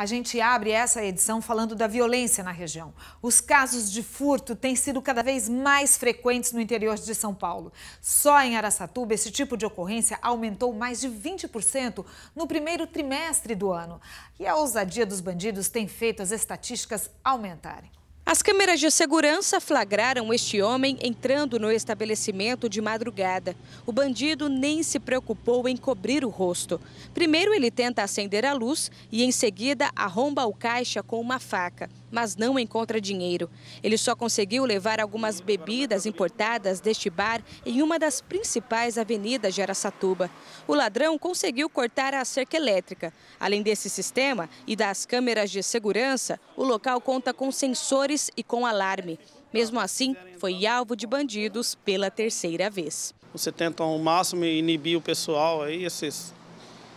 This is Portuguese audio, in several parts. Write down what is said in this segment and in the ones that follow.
A gente abre essa edição falando da violência na região. Os casos de furto têm sido cada vez mais frequentes no interior de São Paulo. Só em Araçatuba, esse tipo de ocorrência aumentou mais de 20% no primeiro trimestre do ano. E a ousadia dos bandidos tem feito as estatísticas aumentarem. As câmeras de segurança flagraram este homem entrando no estabelecimento de madrugada. O bandido nem se preocupou em cobrir o rosto. Primeiro ele tenta acender a luz e em seguida arromba o caixa com uma faca, mas não encontra dinheiro. Ele só conseguiu levar algumas bebidas importadas deste bar em uma das principais avenidas de Aracatuba. O ladrão conseguiu cortar a cerca elétrica. Além desse sistema e das câmeras de segurança, o local conta com sensores e com alarme. Mesmo assim, foi alvo de bandidos pela terceira vez. Você tenta ao máximo inibir o pessoal aí, esses,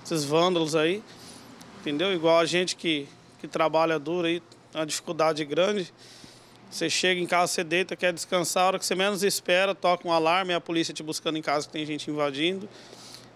esses vândalos aí, entendeu? Igual a gente que, que trabalha duro aí, é uma dificuldade grande. Você chega em casa, você deita, quer descansar, a hora que você menos espera, toca um alarme, a polícia te buscando em casa que tem gente invadindo,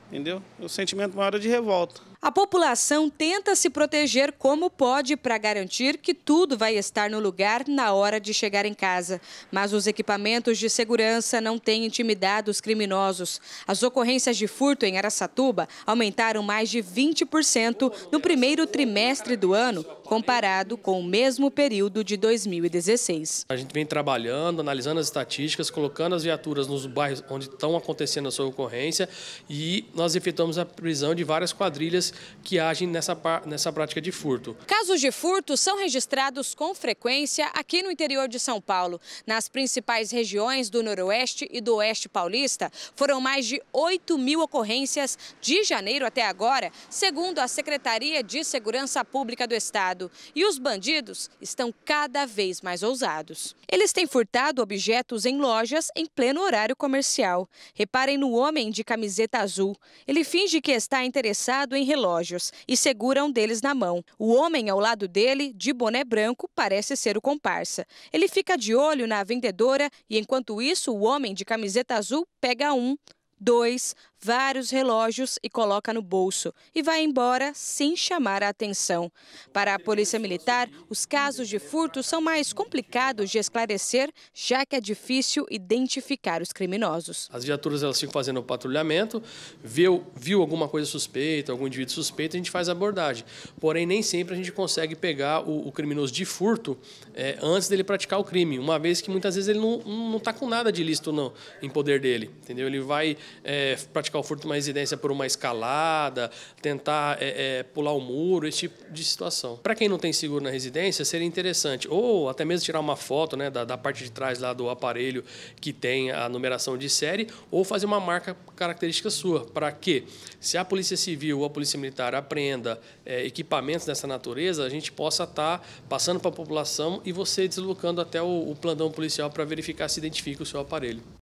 entendeu? É o sentimento maior é de revolta. A população tenta se proteger como pode para garantir que tudo vai estar no lugar na hora de chegar em casa. Mas os equipamentos de segurança não têm intimidado os criminosos. As ocorrências de furto em Aracatuba aumentaram mais de 20% no primeiro trimestre do ano, comparado com o mesmo período de 2016. A gente vem trabalhando, analisando as estatísticas, colocando as viaturas nos bairros onde estão acontecendo a sua ocorrência e nós efetuamos a prisão de várias quadrilhas que agem nessa, nessa prática de furto. Casos de furto são registrados com frequência aqui no interior de São Paulo. Nas principais regiões do Noroeste e do Oeste Paulista, foram mais de 8 mil ocorrências de janeiro até agora, segundo a Secretaria de Segurança Pública do Estado. E os bandidos estão cada vez mais ousados. Eles têm furtado objetos em lojas em pleno horário comercial. Reparem no homem de camiseta azul. Ele finge que está interessado em relógios e segura um deles na mão. O homem ao lado dele, de boné branco, parece ser o comparsa. Ele fica de olho na vendedora e, enquanto isso, o homem de camiseta azul pega um, dois, vários relógios e coloca no bolso e vai embora sem chamar a atenção. Para a Polícia Militar, os casos de furto são mais complicados de esclarecer, já que é difícil identificar os criminosos. As viaturas elas ficam fazendo o patrulhamento, viu, viu alguma coisa suspeita, algum indivíduo suspeito, a gente faz a abordagem. Porém, nem sempre a gente consegue pegar o, o criminoso de furto é, antes dele praticar o crime, uma vez que muitas vezes ele não está com nada de ilícito não, em poder dele. Entendeu? Ele vai é, praticar praticar o furto uma residência por uma escalada, tentar é, é, pular o um muro, esse tipo de situação. Para quem não tem seguro na residência, seria interessante, ou até mesmo tirar uma foto né, da, da parte de trás lá do aparelho que tem a numeração de série, ou fazer uma marca característica sua, para que, se a Polícia Civil ou a Polícia Militar apreenda é, equipamentos dessa natureza, a gente possa estar tá passando para a população e você deslocando até o, o plantão policial para verificar se identifica o seu aparelho.